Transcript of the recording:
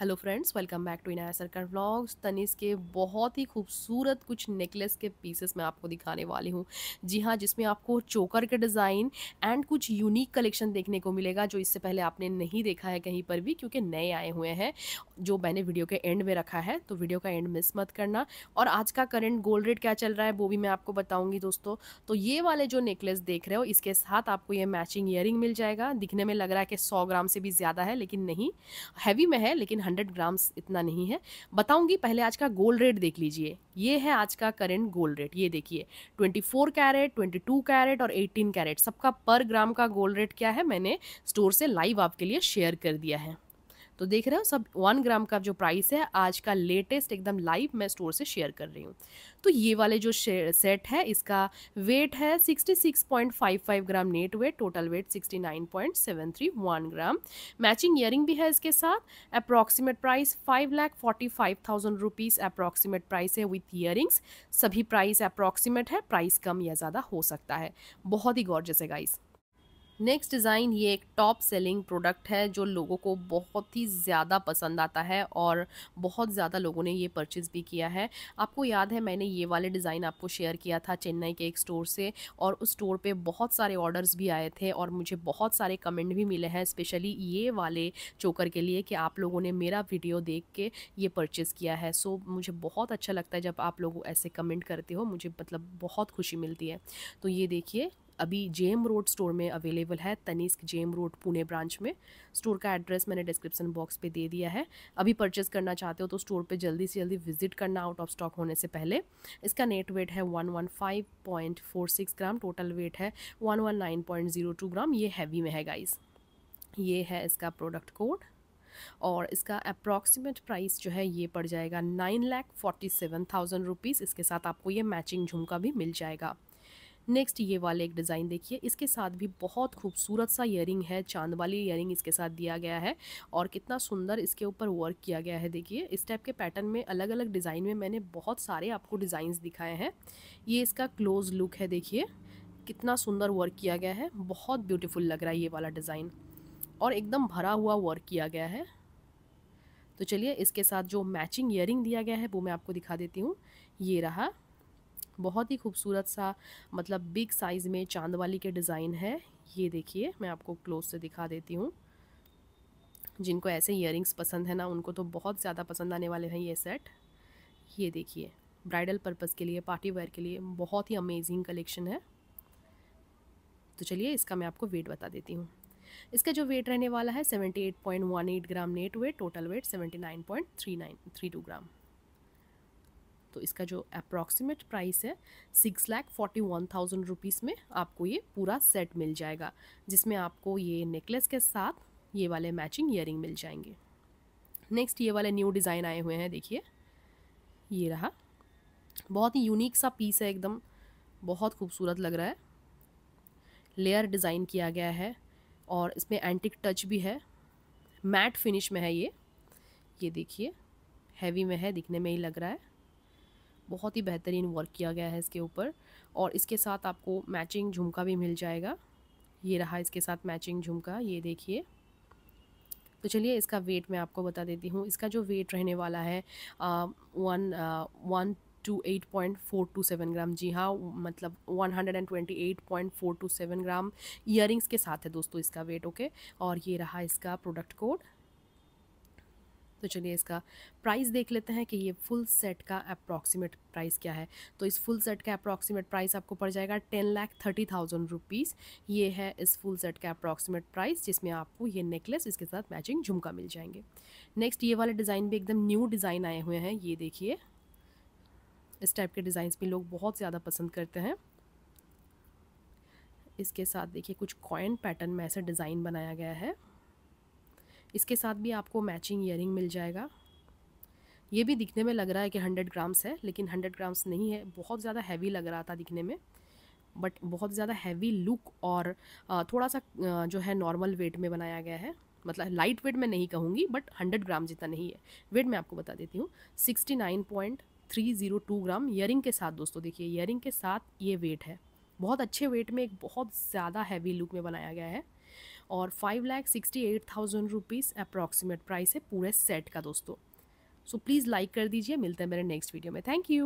hello friends welcome back to Inaya Sarkar vlogs तनिस के बहुत ही खूबसूरत कुछ नेकलेस के पीसेस मैं आपको दिखाने वाली हूँ जी हाँ जिसमें आपको चोकर के डिज़ाइन एंड कुछ यूनिक कलेक्शन देखने को मिलेगा जो इससे पहले आपने नहीं देखा है कहीं पर भी क्योंकि नए आए हुए हैं जो मैंने वीडियो के एंड में रखा है तो वीडियो का एंड मिस मत करना और आज का करंट गोल्ड रेट क्या चल रहा है वो भी मैं आपको बताऊंगी दोस्तों तो ये वाले जो नेकलेस देख रहे हो इसके साथ आपको ये मैचिंग ईयरिंग मिल जाएगा दिखने में लग रहा है कि सौ ग्राम से भी ज़्यादा है लेकिन नहीं हैवी में है लेकिन हंड्रेड ग्राम्स इतना नहीं है बताऊँगी पहले आज का गोल्ड रेट देख लीजिए ये है आज का करेंट गोल्ड रेट ये देखिए फोर कैरेट टू कैरेट और एटीन कैरेट सबका पर ग्राम का गोल्ड रेट क्या है मैंने स्टोर से लाइव आपके लिए शेयर कर दिया है तो देख रहे हो सब वन ग्राम का जो प्राइस है आज का लेटेस्ट एकदम लाइव मैं स्टोर से शेयर कर रही हूँ तो ये वाले जो सेट है इसका वेट है 66.55 gram net weight total weight 69.731 gram matching earring भी है इसके साथ approximate price five lakh forty five thousand rupees approximate price है विथ ईयरिंग्स सभी प्राइस अप्रॉक्सीमेट है प्राइस कम या ज़्यादा हो सकता है बहुत ही गौर जैसे गाइस नेक्स्ट डिज़ाइन ये एक टॉप सेलिंग प्रोडक्ट है जो लोगों को बहुत ही ज़्यादा पसंद आता है और बहुत ज़्यादा लोगों ने ये परचेज़ भी किया है आपको याद है मैंने ये वाले डिज़ाइन आपको शेयर किया था चेन्नई के एक स्टोर से और उस स्टोर पे बहुत सारे ऑर्डर्स भी आए थे और मुझे बहुत सारे कमेंट भी मिले हैं स्पेशली ये वाले चोकर के लिए कि आप लोगों ने मेरा वीडियो देख के ये परचेज़ किया है सो मुझे बहुत अच्छा लगता है जब आप लोग ऐसे कमेंट करते हो मुझे मतलब बहुत खुशी मिलती है तो ये देखिए अभी एम रोड स्टोर में अवेलेबल है Tanishq M road Pune branch में स्टोर का एड्रेस मैंने डिस्क्रिप्सन बॉक्स पे दे दिया है अभी परचेज़ करना चाहते हो तो स्टोर पे जल्दी से जल्दी विजिट करना आउट ऑफ स्टॉक होने से पहले इसका नेट वेट है 115.46 ग्राम टोटल वेट है 119.02 ग्राम ये हैवी में है गाइस ये है इसका प्रोडक्ट कोड और इसका अप्रॉक्सीमेट प्राइस जो है ये पड़ जाएगा nine lakh forty seven thousand rupees इसके साथ आपको ये मैचिंग झुमका भी मिल जाएगा नेक्स्ट ये वाले एक डिज़ाइन देखिए इसके साथ भी बहुत खूबसूरत सा ईयरिंग है चांद वाली ईयरिंग इसके साथ दिया गया है और कितना सुंदर इसके ऊपर वर्क किया गया है देखिए इस टाइप के पैटर्न में अलग अलग डिज़ाइन में मैंने बहुत सारे आपको डिज़ाइंस दिखाए हैं ये इसका क्लोज लुक है देखिए कितना सुंदर वर्क किया गया है बहुत ब्यूटीफुल लग रहा है ये वाला डिज़ाइन और एकदम भरा हुआ वर्क किया गया है तो चलिए इसके साथ जो मैचिंग ईयरिंग दिया गया है वो मैं आपको दिखा देती हूँ ये रहा बहुत ही खूबसूरत सा मतलब बिग साइज़ में चांद वाली के डिज़ाइन है ये देखिए मैं आपको क्लोज से दिखा देती हूँ जिनको ऐसे ईयरिंग्स पसंद है ना उनको तो बहुत ज़्यादा पसंद आने वाले हैं ये सेट ये देखिए ब्राइडल पर्पज़ के लिए पार्टी वेयर के लिए बहुत ही अमेजिंग कलेक्शन है तो चलिए इसका मैं आपको वेट बता देती हूँ इसका जो वेट रहने वाला है 78.18 gram net weight total weight 79.3932 gram तो इसका जो अप्रॉक्सीमेट प्राइस है six lakh forty one thousand rupees में आपको ये पूरा सेट मिल जाएगा जिसमें आपको ये नेकलेस के साथ ये वाले मैचिंग ईयर मिल जाएंगे नेक्स्ट ये वाले न्यू डिज़ाइन आए हुए हैं देखिए ये रहा बहुत ही यूनिक सा पीस है एकदम बहुत खूबसूरत लग रहा है लेयर डिज़ाइन किया गया है और इसमें एंटिक टच भी है मैट फिनिश में है ये ये देखिए हैवी में है दिखने में ही लग रहा है बहुत ही बेहतरीन वर्क किया गया है इसके ऊपर और इसके साथ आपको मैचिंग झुमका भी मिल जाएगा ये रहा इसके साथ मैचिंग झुमका ये देखिए तो चलिए इसका वेट मैं आपको बता देती हूँ इसका जो वेट रहने वाला है one one two eight point four two seven gram जी हाँ मतलब one hundred and twenty eight point four two seven gram earrings के साथ है दोस्तों इसका वेट ओके और ये रहा इसका प्रोडक्ट कोड तो चलिए इसका प्राइस देख लेते हैं कि ये फुल सेट का अप्रॉक्सीमेट प्राइस क्या है तो इस फुल सेट का अप्रॉक्सीमेट प्राइस आपको पड़ जाएगा ten lakh thirty thousand rupees ये है इस फुल सेट का अप्रॉक्सीमेट प्राइस जिसमें आपको ये नेकलेस इसके साथ मैचिंग झुमका मिल जाएंगे नेक्स्ट ये वाले डिज़ाइन भी एकदम न्यू डिज़ाइन आए हुए हैं ये देखिए इस टाइप के डिज़ाइन भी लोग बहुत ज़्यादा पसंद करते हैं इसके साथ देखिए कुछ कॉइन पैटर्न में ऐसा डिज़ाइन बनाया गया है इसके साथ भी आपको मैचिंग ईयर मिल जाएगा ये भी दिखने में लग रहा है कि हंड्रेड ग्राम्स है लेकिन हंड्रेड ग्राम्स नहीं है बहुत ज़्यादा हैवी लग रहा था दिखने में बट बहुत ज़्यादा हैवी लुक और थोड़ा सा जो है नॉर्मल वेट में बनाया गया है मतलब लाइट वेट में नहीं कहूँगी बट हंड्रेड ग्राम जितना नहीं है वेट मैं आपको बता देती हूँ sixty nine point three zero two gram earring के साथ दोस्तों देखिए ईयरिंग के साथ ये वेट है बहुत अच्छे वेट में एक बहुत ज़्यादा हैवी लुक में बनाया गया है और five lakh sixty eight thousand rupees approximate price है पूरे सेट का दोस्तों सो प्लीज़ लाइक कर दीजिए मिलते हैं मेरे नेक्स्ट वीडियो में थैंक यू